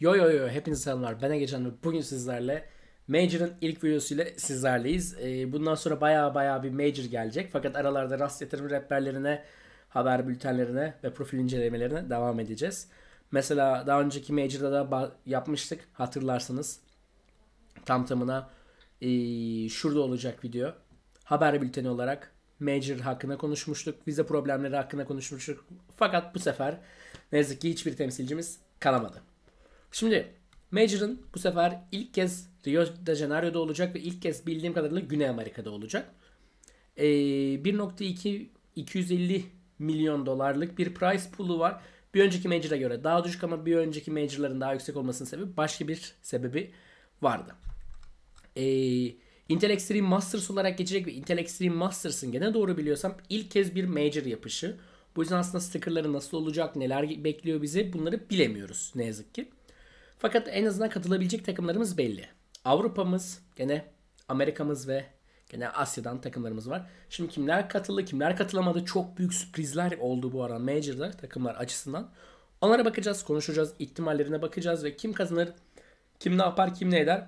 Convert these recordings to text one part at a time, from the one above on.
Yo yo yo hepinize selamlar. Ben Egecan ve bugün sizlerle Major'ın ilk videosuyla sizlerleyiz. Ee, bundan sonra baya baya bir Major gelecek. Fakat aralarda rast yatırım rehberlerine, haber bültenlerine ve profil incelemelerine devam edeceğiz. Mesela daha önceki Major'da da yapmıştık hatırlarsanız. Tam tamına e, şurada olacak video. Haber bülteni olarak Major hakkında konuşmuştuk. Vize problemleri hakkında konuşmuştuk. Fakat bu sefer ne yazık ki hiçbir temsilcimiz kalamadı. Şimdi Major'ın bu sefer ilk kez Rio de Janeiro'da olacak ve ilk kez bildiğim kadarıyla Güney Amerika'da olacak. Ee, 1.2 250 milyon dolarlık bir price pool'u var. Bir önceki Major'a göre daha düşük ama bir önceki Major'ların daha yüksek olmasının sebebi başka bir sebebi vardı. Ee, Intel Extreme Masters olarak geçecek ve Intel Extreme Masters'ın gene doğru biliyorsam ilk kez bir Major yapışı. Bu yüzden aslında stickerları nasıl olacak, neler bekliyor bizi bunları bilemiyoruz ne yazık ki. Fakat en azından katılabilecek takımlarımız belli. Avrupa'mız, gene Amerika'mız ve gene Asya'dan takımlarımız var. Şimdi kimler katıldı, kimler katılamadı çok büyük sürprizler oldu bu ara Major'da takımlar açısından. Onlara bakacağız, konuşacağız, ihtimallerine bakacağız ve kim kazanır, kim ne yapar, kim ne eder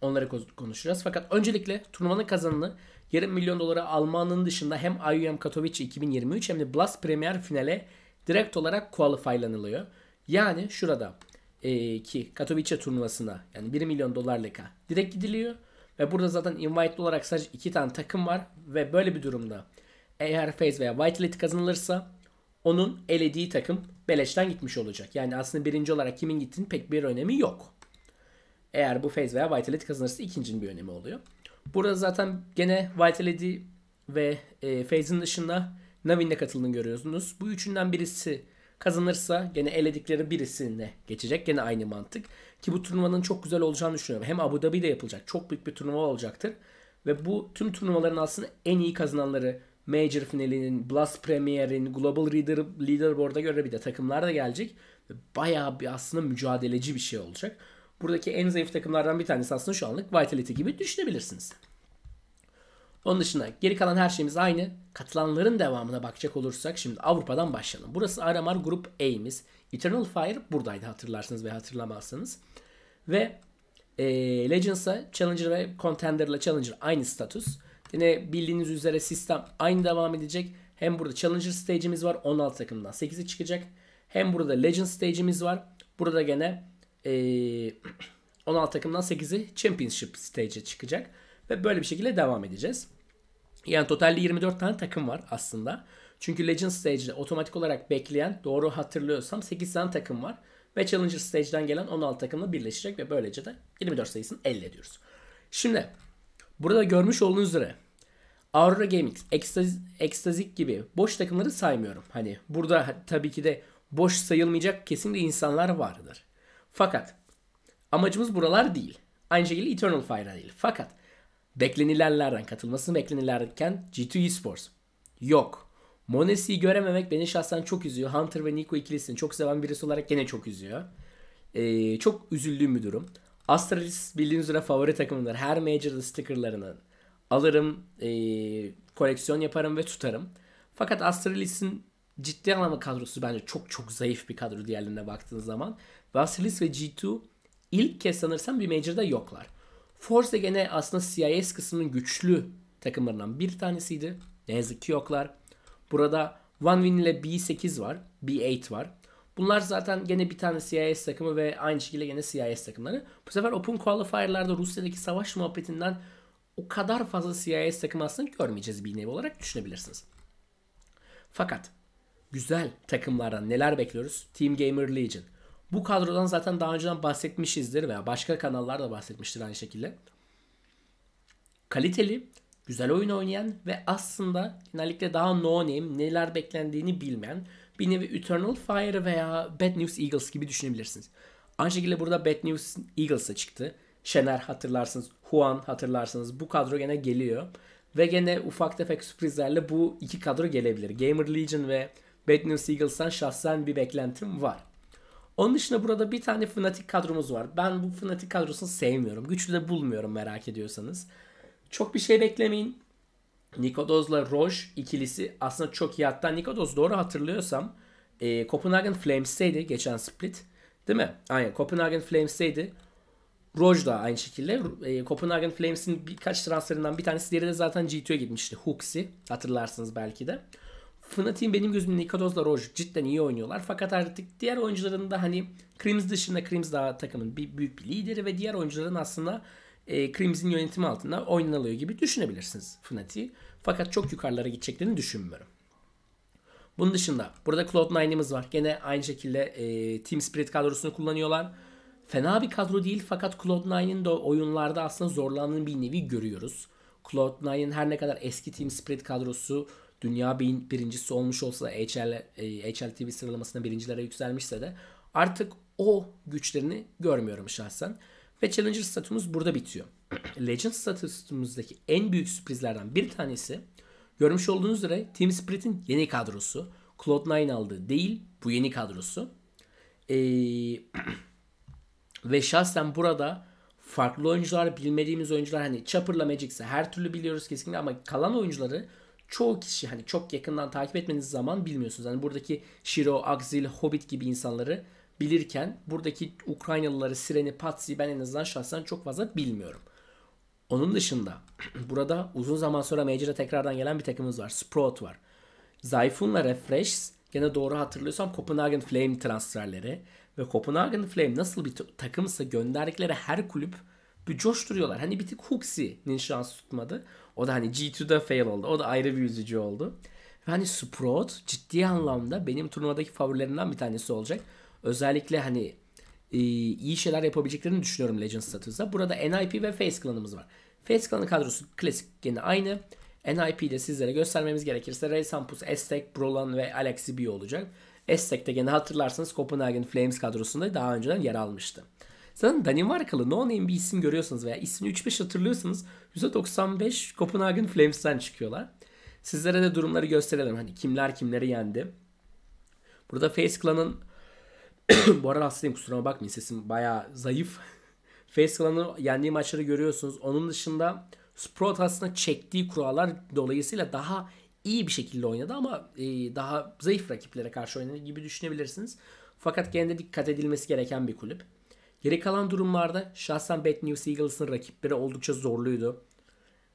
onları konuşacağız. Fakat öncelikle turnuvanın kazanını yarım milyon dolara almanın dışında hem IUM Katowice 2023 hem de Blast Premier finale direkt olarak qualifylanılıyor. Yani şurada e, ki Katowice turnuvasına yani 1 milyon dolarlıka direkt gidiliyor. Ve burada zaten invite olarak sadece 2 tane takım var. Ve böyle bir durumda eğer Face veya Whitelist kazanılırsa onun elediği takım beleşten gitmiş olacak. Yani aslında birinci olarak kimin gittiğinin pek bir önemi yok. Eğer bu Face veya Whitelist kazanırsa ikincinin bir önemi oluyor. Burada zaten gene Whitelist'i ve e, Faze'in dışında Navin'le katıldığını görüyorsunuz. Bu üçünden birisi Kazanırsa gene eledikleri birisine geçecek. Gene aynı mantık. Ki bu turnuvanın çok güzel olacağını düşünüyorum. Hem Abu Dhabi'de yapılacak. Çok büyük bir turnuva olacaktır. Ve bu tüm turnuvaların aslında en iyi kazananları Major finalinin, Blast Premier'in, Global Leader, Leaderboard'a göre bir de takımlar da gelecek. Bayağı bir aslında mücadeleci bir şey olacak. Buradaki en zayıf takımlardan bir tanesi aslında şu anlık Vitality gibi düşünebilirsiniz. Onun dışında geri kalan her şeyimiz aynı. Katılanların devamına bakacak olursak şimdi Avrupa'dan başlayalım. Burası RMR Grup A'miz. Eternal Fire buradaydı hatırlarsınız ve hatırlamazsınız. Ve e, Legends'a Challenger ve Contender ile Challenger aynı status. Yine bildiğiniz üzere sistem aynı devam edecek. Hem burada Challenger stage'imiz var. 16 takımdan 8'i çıkacak. Hem burada Legend stage'imiz var. Burada gene e, 16 takımdan 8'i Championship stage'e çıkacak. Ve böyle bir şekilde devam edeceğiz. Yani totalde 24 tane takım var aslında. Çünkü Legend Stage'de otomatik olarak bekleyen doğru hatırlıyorsam 8 tane takım var. Ve Challenger Stage'den gelen 16 takımla birleşecek ve böylece de 24 sayısını elde ediyoruz. Şimdi burada görmüş olduğunuz üzere Aurora Gaming, Ekstazik gibi boş takımları saymıyorum. Hani burada tabii ki de boş sayılmayacak kesinlikle insanlar vardır. Fakat amacımız buralar değil. Aynı şekilde Eternal Fire değil. Fakat Beklenilenlerden, katılmasını beklenilerken G2 Esports yok. Monesi'yi görememek beni şahsen çok üzüyor. Hunter ve Nico ikilisini çok seven birisi olarak gene çok üzüyor. Ee, çok üzüldüğüm bir durum. Astralis bildiğiniz üzere favori takımımdır. Her major'da stickerlarını alırım, e, koleksiyon yaparım ve tutarım. Fakat Astralis'in ciddi anlamda kadrosu bence çok çok zayıf bir kadro diğerlerine baktığınız zaman. Ve Astralis ve G2 ilk kez sanırsam bir major'da yoklar. Force gene aslında CIS kısmının güçlü takımlarından bir tanesiydi. Ne yazık ki yoklar. Burada One Win ile B8 var. B8 var. Bunlar zaten gene bir tane CIS takımı ve aynı şekilde gene CIS takımları. Bu sefer Open Qualifier'larda Rusya'daki savaş muhabbetinden o kadar fazla CIS takımı aslında görmeyeceğiz bir nevi olarak düşünebilirsiniz. Fakat güzel takımlardan neler bekliyoruz? Team Gamer Legion. Bu kadrodan zaten daha önceden bahsetmişizdir veya başka kanallarda bahsetmiştir aynı şekilde. Kaliteli, güzel oyun oynayan ve aslında genellikle daha no name neler beklendiğini bilmeyen bir nevi Eternal Fire veya Bad News Eagles gibi düşünebilirsiniz. Aynı şekilde burada Bad News Eagles'a çıktı. Şener hatırlarsınız, Juan hatırlarsınız. Bu kadro gene geliyor. Ve gene ufak tefek sürprizlerle bu iki kadro gelebilir. Gamer Legion ve Bad News Eagles'tan şahsen bir beklentim var. Onun dışında burada bir tane Fnatic kadromuz var. Ben bu Fnatic kadrosunu sevmiyorum. Güçlü de bulmuyorum merak ediyorsanız. Çok bir şey beklemeyin. Nikodoz'la Roche ikilisi aslında çok iyi. Hatta Nikodoz doğru hatırlıyorsam e, Copenhagen Flames'teydi geçen split. Değil mi? Aynen Copenhagen Flames'teydi. Roj da aynı şekilde. E, Copenhagen Flames'in birkaç transferinden bir tanesi diğeri de zaten G2'ye gitmişti. Hooksy hatırlarsınız belki de. Fnatic'in benim gözümde Nikodos da Roj cidden iyi oynuyorlar. Fakat artık diğer oyuncuların da hani Krims dışında Krims daha takımın bir büyük bir lideri ve diğer oyuncuların aslında e, Krims'in yönetimi altında oynanılıyor gibi düşünebilirsiniz Fnatic'i. Fakat çok yukarılara gideceklerini düşünmüyorum. Bunun dışında burada Cloud9'imiz var. Gene aynı şekilde e, Team Spirit kadrosunu kullanıyorlar. Fena bir kadro değil fakat Cloud9'in de oyunlarda aslında zorlandığını bir nevi görüyoruz. Cloud9'in her ne kadar eski Team Spirit kadrosu dünya bin birincisi olmuş olsa da HL, e, HLTV sıralamasına birincilere yükselmişse de artık o güçlerini görmüyorum şahsen. Ve Challenger statümüz burada bitiyor. Legend statüsümüzdeki en büyük sürprizlerden bir tanesi görmüş olduğunuz üzere Team Spirit'in yeni kadrosu. Cloud9 aldı değil bu yeni kadrosu. Ee, ve şahsen burada farklı oyuncular bilmediğimiz oyuncular hani Chopper'la Magic'se her türlü biliyoruz kesinlikle ama kalan oyuncuları çoğu kişi hani çok yakından takip etmeniz zaman bilmiyorsunuz. Hani buradaki Shiro, Axil, Hobbit gibi insanları bilirken buradaki Ukraynalıları, Siren'i, Patsy'yi ben en azından şahsen çok fazla bilmiyorum. Onun dışında burada uzun zaman sonra Major'a tekrardan gelen bir takımımız var. Sprout var. Zayfun'la Refresh gene doğru hatırlıyorsam Copenhagen Flame transferleri ve Copenhagen Flame nasıl bir takımsa gönderdikleri her kulüp bir coşturuyorlar. Hani bir tık Hooksie'nin şansı tutmadı. O da hani G2'da fail oldu. O da ayrı bir yüzücü oldu. Hani Sprout ciddi anlamda benim turnuvadaki favorilerimden bir tanesi olacak. Özellikle hani e, iyi şeyler yapabileceklerini düşünüyorum Legends statüsde. Burada NIP ve Face klanımız var. Face klanı kadrosu klasik yine aynı. NIP'de sizlere göstermemiz gerekirse Ray Sampus, Estek, Brolan ve Alexi B olacak. Estek de gene hatırlarsanız Copenhagen Flames kadrosunda daha önceden yer almıştı. Zaten Danimarkalı no name bir isim görüyorsunuz veya ismini 3-5 hatırlıyorsanız %95 Copenhagen Flames'ten çıkıyorlar. Sizlere de durumları gösterelim. Hani kimler kimleri yendi. Burada Face Clan'ın bu arada hastayım kusuruma bakmayın sesim baya zayıf. Face Clan'ın yendiği maçları görüyorsunuz. Onun dışında Sprout aslında çektiği kurallar dolayısıyla daha iyi bir şekilde oynadı ama e, daha zayıf rakiplere karşı oynadı gibi düşünebilirsiniz. Fakat gene dikkat edilmesi gereken bir kulüp. Geri kalan durumlarda şahsen Bad News Eagles'ın rakipleri oldukça zorluydu.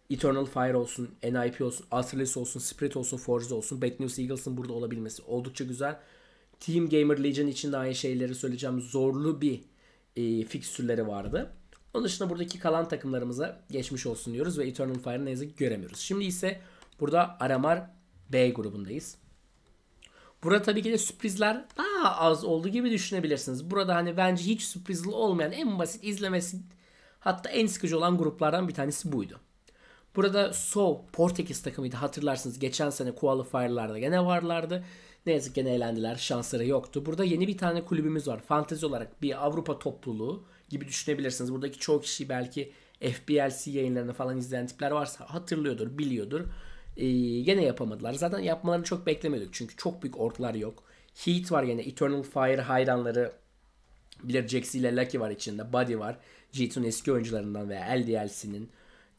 Eternal Fire olsun, NIP olsun, Astralis olsun, Spirit olsun, Forza olsun, Bad News Eagles'ın burada olabilmesi oldukça güzel. Team Gamer Legion için de aynı şeyleri söyleyeceğim. Zorlu bir e, fikstürleri vardı. Onun dışında buradaki kalan takımlarımıza geçmiş olsun diyoruz ve Eternal Fire'ı ne yazık ki göremiyoruz. Şimdi ise burada Aramar B grubundayız. Burada tabii ki de sürprizler daha az olduğu gibi düşünebilirsiniz. Burada hani bence hiç sürprizli olmayan en basit izlemesi hatta en sıkıcı olan gruplardan bir tanesi buydu. Burada So Portekiz takımıydı hatırlarsınız. Geçen sene qualifier'larda gene varlardı. Ne yazık gene eğlendiler. Şansları yoktu. Burada yeni bir tane kulübümüz var. Fantezi olarak bir Avrupa topluluğu gibi düşünebilirsiniz. Buradaki çoğu kişi belki FBLC yayınlarını falan izleyen tipler varsa hatırlıyordur, biliyordur. Ee, gene yapamadılar. Zaten yapmalarını çok beklemiyorduk. Çünkü çok büyük ortlar yok. Heat var yine. Eternal Fire hayranları bilir Jaxi ile Lucky var içinde. Buddy var. g eski oyuncularından veya LDL'sinin.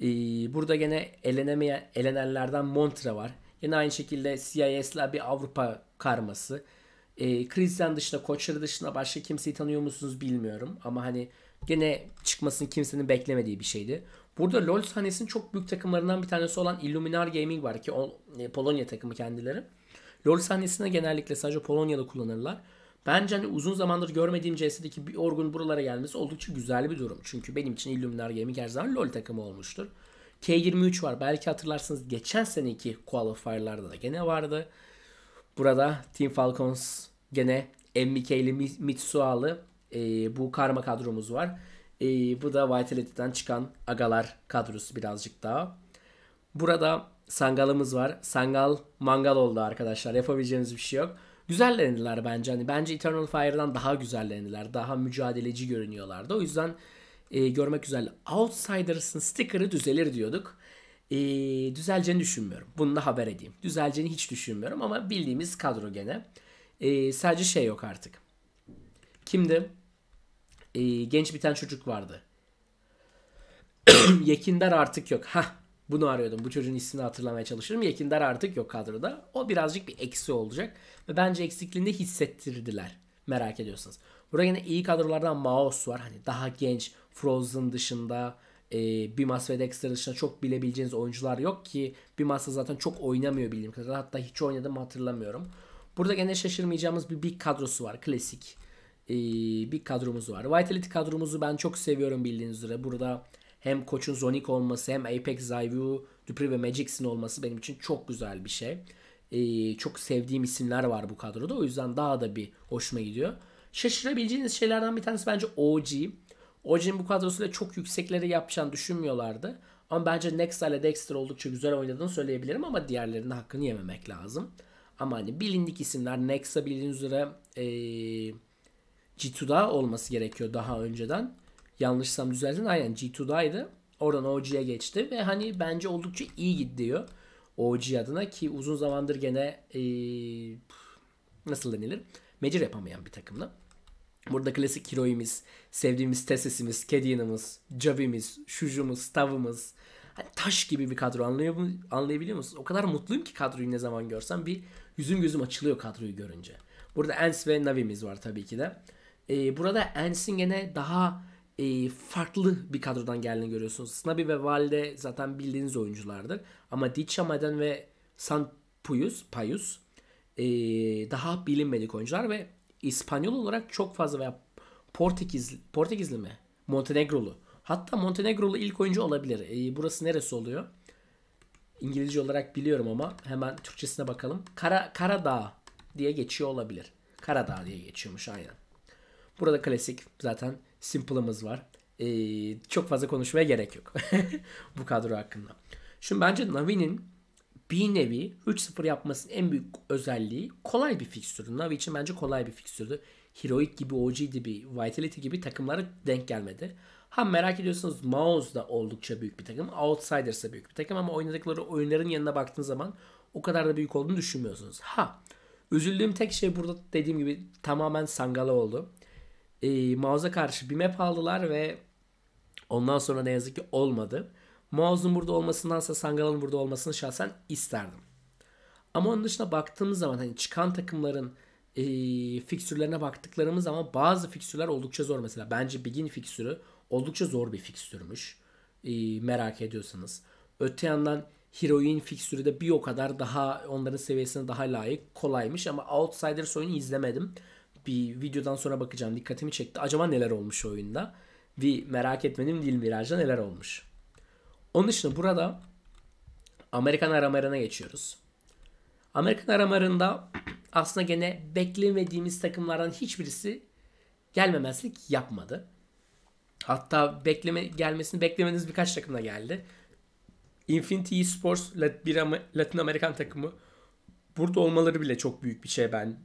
Ee, burada gene elenemeyen, elenenlerden Montre var. Yine aynı şekilde CIS'la bir Avrupa karması. Ee, Christian dışında, koçları dışında başka kimseyi tanıyor musunuz bilmiyorum. Ama hani gene çıkmasını kimsenin beklemediği bir şeydi. Burada LoL sahnesinin çok büyük takımlarından bir tanesi olan Illuminar Gaming var ki o, e, Polonya takımı kendileri. LoL sahnesinde genellikle sadece Polonya'da kullanırlar. Bence hani uzun zamandır görmediğim CS'deki bir orgun buralara gelmesi oldukça güzel bir durum. Çünkü benim için Illuminar Gaming her zaman LoL takımı olmuştur. K23 var. Belki hatırlarsınız geçen seneki qualifier'larda da gene vardı. Burada Team Falcons gene MBK ile Mitsualı e, bu karma kadromuz var. E, bu da Vitality'den çıkan agalar kadrosu birazcık daha. Burada Sangal'ımız var. Sangal mangal oldu arkadaşlar. Yapabileceğimiz bir şey yok. Güzellendiler bence. Hani bence Eternal Fire'dan daha güzellendiler. Daha mücadeleci görünüyorlardı. O yüzden e, görmek güzel. Outsiders'ın sticker'ı düzelir diyorduk. E, düzeleceğini düşünmüyorum. Bunu da haber edeyim. Düzeleceğini hiç düşünmüyorum ama bildiğimiz kadro gene. E, sadece şey yok artık. Kimdi? e, genç bir tane çocuk vardı. Yekindar artık yok. Ha bunu arıyordum. Bu çocuğun ismini hatırlamaya çalışırım. Yekindar artık yok kadroda. O birazcık bir eksi olacak. Ve bence eksikliğini hissettirdiler. Merak ediyorsanız. Burada yine iyi kadrolardan Maos var. Hani daha genç. Frozen dışında e, Bimas ve Dexter dışında çok bilebileceğiniz oyuncular yok ki Bimas da zaten çok oynamıyor bildiğim kadarıyla. Hatta hiç oynadım hatırlamıyorum. Burada gene şaşırmayacağımız bir big kadrosu var. Klasik bir kadromuz var. Vitality kadromuzu ben çok seviyorum bildiğiniz üzere. Burada hem koçun Zonik olması hem Apex, Zayvu, Dupree ve Magic'sin olması benim için çok güzel bir şey. E, çok sevdiğim isimler var bu kadroda. O yüzden daha da bir hoşuma gidiyor. Şaşırabileceğiniz şeylerden bir tanesi bence OG. OG'nin bu kadrosuyla çok yüksekleri yapacağını düşünmüyorlardı. Ama bence Nexa ile Dexter oldukça güzel oynadığını söyleyebilirim ama diğerlerinin hakkını yememek lazım. Ama hani bilindik isimler Nexa bildiğiniz üzere ee, G2'da olması gerekiyor daha önceden. Yanlışsam düzeltin. Aynen G2'daydı. Oradan OG'ye geçti ve hani bence oldukça iyi gidiyor OG adına ki uzun zamandır gene ee, nasıl denilir? Mecir yapamayan bir takımla. Burada klasik hero'imiz, sevdiğimiz Tesis'imiz, Kedina'mız, Javi'miz, Shuju'muz Stav'ımız. Hani taş gibi bir kadro anlıyor mu, anlayabiliyor musunuz? O kadar mutluyum ki kadroyu ne zaman görsem bir yüzüm gözüm açılıyor kadroyu görünce. Burada Ens ve Navi'miz var tabii ki de. E, burada gene daha e, farklı bir kadrodan geldiğini görüyorsunuz. Snabi ve Valde zaten bildiğiniz oyunculardır. Ama Dichamaden ve San Puyus, Payus e, daha bilinmedik oyuncular ve İspanyol olarak çok fazla veya Portekiz, Portekizli mi? Montenegrolu. Hatta Montenegrolu ilk oyuncu olabilir. E, burası neresi oluyor? İngilizce olarak biliyorum ama hemen Türkçesine bakalım. Kara, Karadağ diye geçiyor olabilir. Karadağ diye geçiyormuş aynen. Burada klasik zaten Simple'ımız var. Ee, çok fazla konuşmaya gerek yok bu kadro hakkında. Şimdi bence Navi'nin bir nevi 3-0 yapmasının en büyük özelliği kolay bir fikstürü. Navi için bence kolay bir fikstürdü. Heroic gibi, OG gibi, Vitality gibi takımlara denk gelmedi. Ha merak ediyorsunuz, Maus da oldukça büyük bir takım. Outsiders da büyük bir takım ama oynadıkları oyunların yanına baktığınız zaman o kadar da büyük olduğunu düşünmüyorsunuz. Ha üzüldüğüm tek şey burada dediğim gibi tamamen Sangala oldu e, Mouse'a karşı bir map aldılar ve ondan sonra ne yazık ki olmadı. Mouse'un burada olmasındansa Sangala'nın burada olmasını şahsen isterdim. Ama onun dışında baktığımız zaman hani çıkan takımların e, fikstürlerine baktıklarımız zaman bazı fikstürler oldukça zor. Mesela bence Begin fikstürü oldukça zor bir fikstürmüş. E, merak ediyorsanız. Öte yandan Heroin fikstürü de bir o kadar daha onların seviyesine daha layık kolaymış ama Outsiders oyunu izlemedim bir videodan sonra bakacağım. Dikkatimi çekti. Acaba neler olmuş oyunda? Bir merak etmedim değil Mirage'da neler olmuş. Onun dışında burada Amerikan aramarına geçiyoruz. Amerikan aramarında aslında gene beklemediğimiz takımlardan hiçbirisi gelmemezlik yapmadı. Hatta bekleme gelmesini beklemeniz birkaç takım geldi. Infinity Esports bir Latin Amerikan takımı burada olmaları bile çok büyük bir şey ben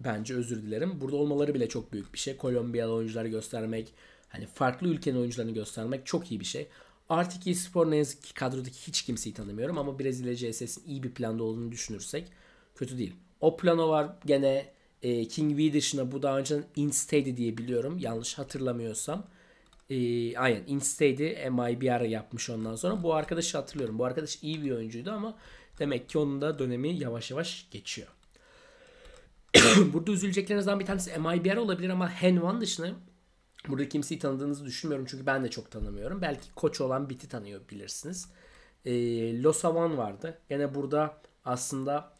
Bence özür dilerim. Burada olmaları bile çok büyük bir şey. Kolombiyalı oyuncuları göstermek, hani farklı ülkenin oyuncularını göstermek çok iyi bir şey. Artık e-spor ne yazık ki kadrodaki hiç kimseyi tanımıyorum ama Brezilya CS'sin iyi bir planda olduğunu düşünürsek kötü değil. O plano var gene e, King V dışında bu daha önce Instady diye biliyorum yanlış hatırlamıyorsam. E, aynen Instady MIBR yapmış ondan sonra. Bu arkadaşı hatırlıyorum. Bu arkadaş iyi bir oyuncuydu ama demek ki onun da dönemi yavaş yavaş geçiyor. Burada üzüleceklerinizden bir tanesi MIBR olabilir ama Hen dışında burada kimseyi tanıdığınızı düşünmüyorum çünkü ben de çok tanımıyorum. Belki koç olan Bit'i tanıyor bilirsiniz. E, ee, Los Havan vardı. Gene burada aslında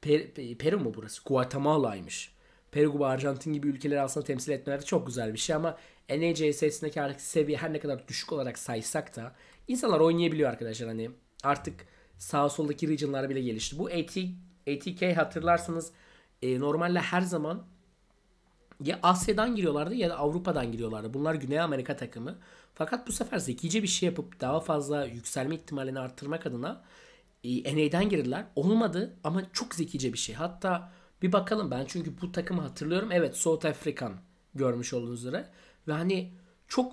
per, Peru mu burası? Guatemala'ymış. Peru, Kuba, Arjantin gibi ülkeleri aslında temsil etmeleri çok güzel bir şey ama NACS'indeki e artık seviye her ne kadar düşük olarak saysak da insanlar oynayabiliyor arkadaşlar hani artık sağ soldaki regionlar bile gelişti. Bu AT, ATK hatırlarsanız e, normalde her zaman ya Asya'dan giriyorlardı ya da Avrupa'dan giriyorlardı. Bunlar Güney Amerika takımı. Fakat bu sefer zekice bir şey yapıp daha fazla yükselme ihtimalini arttırmak adına e, NA'den girdiler. Olmadı ama çok zekice bir şey. Hatta bir bakalım ben çünkü bu takımı hatırlıyorum. Evet South African görmüş olduğunuz üzere. Ve hani çok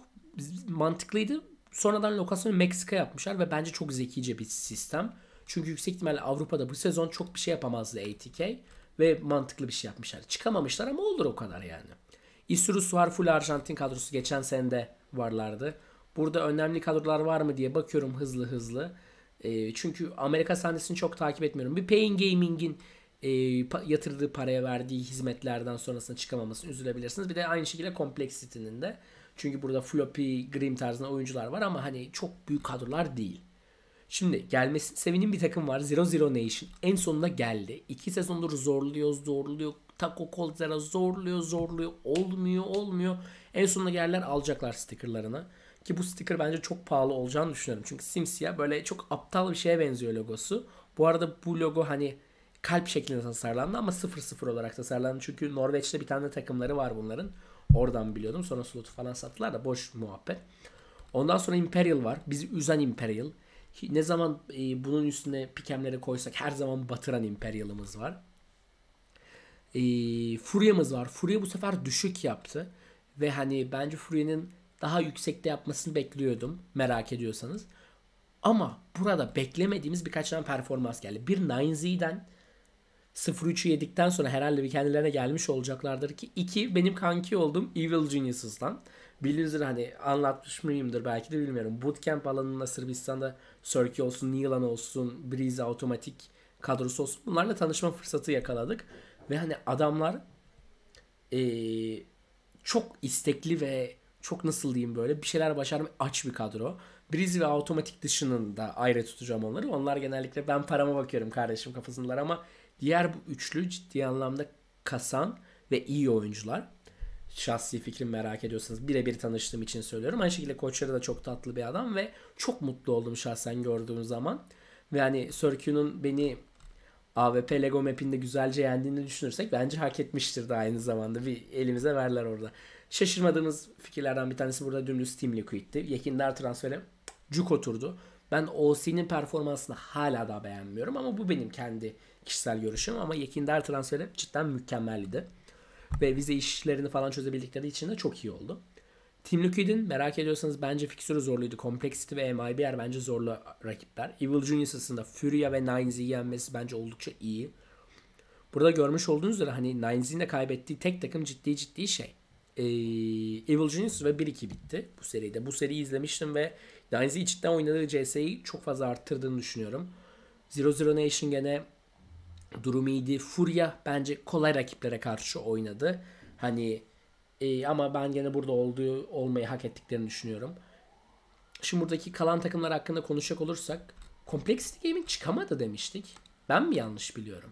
mantıklıydı. Sonradan lokasyonu Meksika yapmışlar ve bence çok zekice bir sistem. Çünkü yüksek ihtimalle Avrupa'da bu sezon çok bir şey yapamazdı ATK ve mantıklı bir şey yapmışlar. Çıkamamışlar ama olur o kadar yani. Isurus var full Arjantin kadrosu geçen sene varlardı. Burada önemli kadrolar var mı diye bakıyorum hızlı hızlı. E, çünkü Amerika sahnesini çok takip etmiyorum. Bir Pain Gaming'in e, yatırdığı paraya verdiği hizmetlerden sonrasında çıkamamasını üzülebilirsiniz. Bir de aynı şekilde Complexity'nin de. Çünkü burada floppy, grim tarzında oyuncular var ama hani çok büyük kadrolar değil. Şimdi gelmesi sevinin bir takım var. Zero Zero Nation. En sonunda geldi. İki sezondur zorluyor, zorluyor. Taco Colt'lara zorluyor, zorluyor. Olmuyor, olmuyor. En sonunda geldiler alacaklar stickerlarını. Ki bu sticker bence çok pahalı olacağını düşünüyorum. Çünkü simsiyah böyle çok aptal bir şeye benziyor logosu. Bu arada bu logo hani kalp şeklinde tasarlandı ama 0-0 olarak tasarlandı. Çünkü Norveç'te bir tane takımları var bunların. Oradan biliyordum. Sonra slotu falan sattılar da boş muhabbet. Ondan sonra Imperial var. Bizi üzen Imperial ne zaman e, bunun üstüne pikemlere koysak her zaman batıran imperyalımız var. E, Furya'mız var. Furya bu sefer düşük yaptı. Ve hani bence Furya'nın daha yüksekte yapmasını bekliyordum merak ediyorsanız. Ama burada beklemediğimiz birkaç tane performans geldi. Bir 9 0-3'ü yedikten sonra herhalde bir kendilerine gelmiş olacaklardır ki. 2 benim kanki olduğum Evil Geniuses'dan. Bildiğiniz hani anlatmış mıyımdır belki de bilmiyorum. Bootcamp alanında Sırbistan'da Sörki olsun, Nilan olsun, Breeze Automatik kadrosu olsun. Bunlarla tanışma fırsatı yakaladık. Ve hani adamlar ee, çok istekli ve çok nasıl diyeyim böyle bir şeyler başarma aç bir kadro. Breeze ve Automatik dışının da ayrı tutacağım onları. Onlar genellikle ben parama bakıyorum kardeşim kafasındalar ama Diğer bu üçlü ciddi anlamda kasan ve iyi oyuncular. Şahsi fikrim merak ediyorsanız birebir tanıştığım için söylüyorum. Aynı şekilde koçları da çok tatlı bir adam ve çok mutlu oldum şahsen gördüğüm zaman. Ve hani Sörkü'nün beni AVP Lego Map'inde güzelce yendiğini düşünürsek bence hak etmiştir de aynı zamanda. Bir elimize verler orada. Şaşırmadığımız fikirlerden bir tanesi burada dümdüz Steam Liquid'ti. Yekindar transferi cuk oturdu. Ben OC'nin performansını hala da beğenmiyorum ama bu benim kendi kişisel görüşüm ama Yekindar transferi cidden mükemmeldi. Ve vize işlerini falan çözebildikleri için de çok iyi oldu. Team Liquid'in merak ediyorsanız bence fikstürü zorluydu. Complexity ve MIBR bence zorlu rakipler. Evil Genius aslında Furia ve Ninezy'i yenmesi bence oldukça iyi. Burada görmüş olduğunuz üzere hani Ninezy'in de kaybettiği tek takım ciddi ciddi şey. Ee, Evil Genius ve 1-2 bitti bu seride. Bu seriyi izlemiştim ve Ninezy cidden oynadığı CS'yi çok fazla arttırdığını düşünüyorum. Zero Zero Nation gene Durumu iyiydi. Furya bence kolay rakiplere karşı oynadı. Hani e, ama ben gene burada olduğu olmayı hak ettiklerini düşünüyorum. Şimdi buradaki kalan takımlar hakkında konuşacak olursak Complexity Gaming çıkamadı demiştik. Ben mi yanlış biliyorum?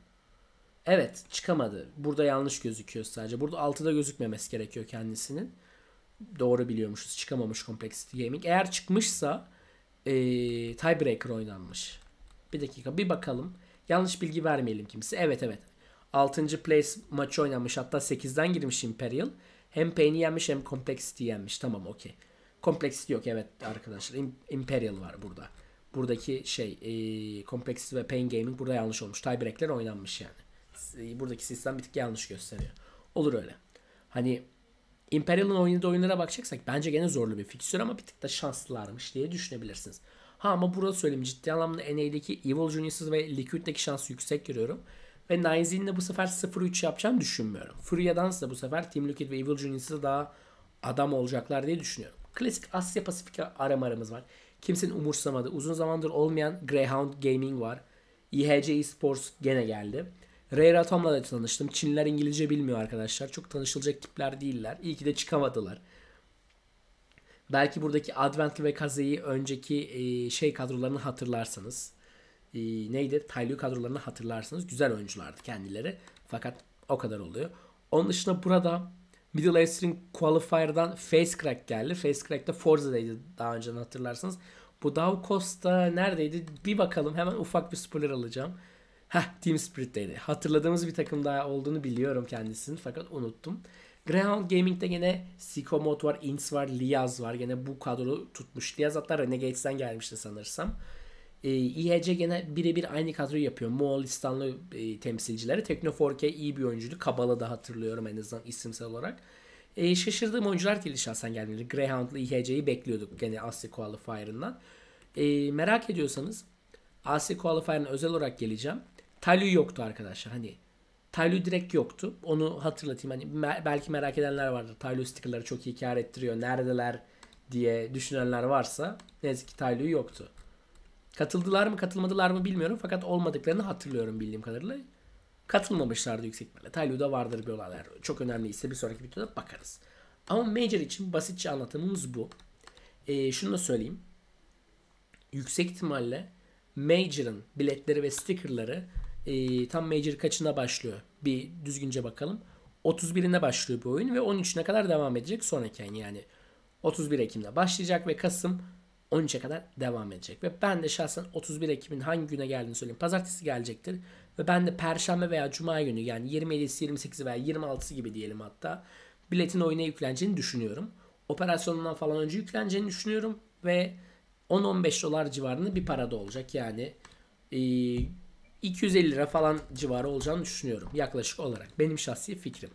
Evet çıkamadı. Burada yanlış gözüküyor sadece. Burada 6'da gözükmemesi gerekiyor kendisinin. Doğru biliyormuşuz. Çıkamamış Complexity Gaming. Eğer çıkmışsa e, tiebreaker oynanmış. Bir dakika bir bakalım. Yanlış bilgi vermeyelim kimse. Evet evet. 6. place maçı oynamış. Hatta 8'den girmiş Imperial. Hem Pain'i yenmiş hem Complexity'yi yenmiş. Tamam okey. Complexity yok evet arkadaşlar. Imperial var burada. Buradaki şey e, Complexity ve Pain Gaming burada yanlış olmuş. Tiebreak'ler oynanmış yani. E, buradaki sistem bir tık yanlış gösteriyor. Olur öyle. Hani Imperial'ın oynadığı oyunlara bakacaksak bence gene zorlu bir fikstür ama bir tık da şanslılarmış diye düşünebilirsiniz. Ha ama burada söyleyeyim ciddi anlamda NA'deki Evil Geniuses ve Liquid'deki şansı yüksek görüyorum. Ve Ninezin'le bu sefer 0-3 yapacağım düşünmüyorum. Furya'dansa bu sefer Team Liquid ve Evil Geniuses'e daha adam olacaklar diye düşünüyorum. Klasik Asya Pasifik aramalarımız var. Kimsenin umursamadı. Uzun zamandır olmayan Greyhound Gaming var. IHC Esports gene geldi. Rare Atom'la da tanıştım. Çinliler İngilizce bilmiyor arkadaşlar. Çok tanışılacak tipler değiller. İyi ki de çıkamadılar. Belki buradaki Adventli ve Kaze'yi önceki e, şey kadrolarını hatırlarsanız E, neydi? Taylı kadrolarını hatırlarsanız Güzel oyunculardı kendileri. Fakat o kadar oluyor. Onun dışında burada Middle Eastern Qualifier'dan Facecrack geldi. Facecrack da Forza'daydı daha önce hatırlarsanız. Bu Dav Costa neredeydi? Bir bakalım. Hemen ufak bir spoiler alacağım. Heh Team Spirit'teydi. Hatırladığımız bir takım daha olduğunu biliyorum kendisini fakat unuttum. Greyhound Gaming'de Siko Sikomot var, Ints var, Liaz var. yine bu kadro tutmuş. Liaz hatta Renegades'den gelmişti sanırsam. Ee, e, IHC gene birebir aynı kadroyu yapıyor. Moğolistanlı e, temsilcileri. Teknoforke iyi bir oyuncuydu. Kabala da hatırlıyorum en azından isimsel olarak. E, şaşırdığım oyuncular geldi şahsen gelmedi. Greyhound'la e IHC'yi bekliyorduk gene Asya Qualifier'ından. E, merak ediyorsanız Asya Qualifier'ına özel olarak geleceğim. Talyu yoktu arkadaşlar. Hani Taylo direkt yoktu. Onu hatırlatayım. Hani belki merak edenler vardır. Taylo stickerları çok iyi kar ettiriyor. Neredeler diye düşünenler varsa ne yazık ki Taylo yoktu. Katıldılar mı katılmadılar mı bilmiyorum. Fakat olmadıklarını hatırlıyorum bildiğim kadarıyla. Katılmamışlardı yüksek ihtimalle. Taylo'da vardır bir olaylar. Çok önemliyse bir sonraki videoda bakarız. Ama Major için basitçe anlatımımız bu. E, şunu da söyleyeyim. Yüksek ihtimalle Major'ın biletleri ve stickerları e, tam major kaçına başlıyor? Bir düzgünce bakalım. 31'ine başlıyor bu oyun ve 13'üne kadar devam edecek sonraki yani. 31 Ekim'de başlayacak ve Kasım 13'e kadar devam edecek. Ve ben de şahsen 31 Ekim'in hangi güne geldiğini söyleyeyim. Pazartesi gelecektir. Ve ben de Perşembe veya Cuma günü yani 27'si, 28'i veya 26'sı gibi diyelim hatta biletin oyuna yükleneceğini düşünüyorum. Operasyonundan falan önce yükleneceğini düşünüyorum ve 10-15 dolar civarında bir para da olacak. Yani e, 250 lira falan civarı olacağını düşünüyorum yaklaşık olarak. Benim şahsi fikrim.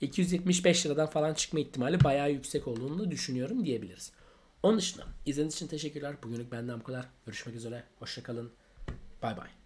275 liradan falan çıkma ihtimali bayağı yüksek olduğunu düşünüyorum diyebiliriz. Onun dışında izlediğiniz için teşekkürler. Bugünlük benden bu kadar. Görüşmek üzere. Hoşçakalın. Bay bay.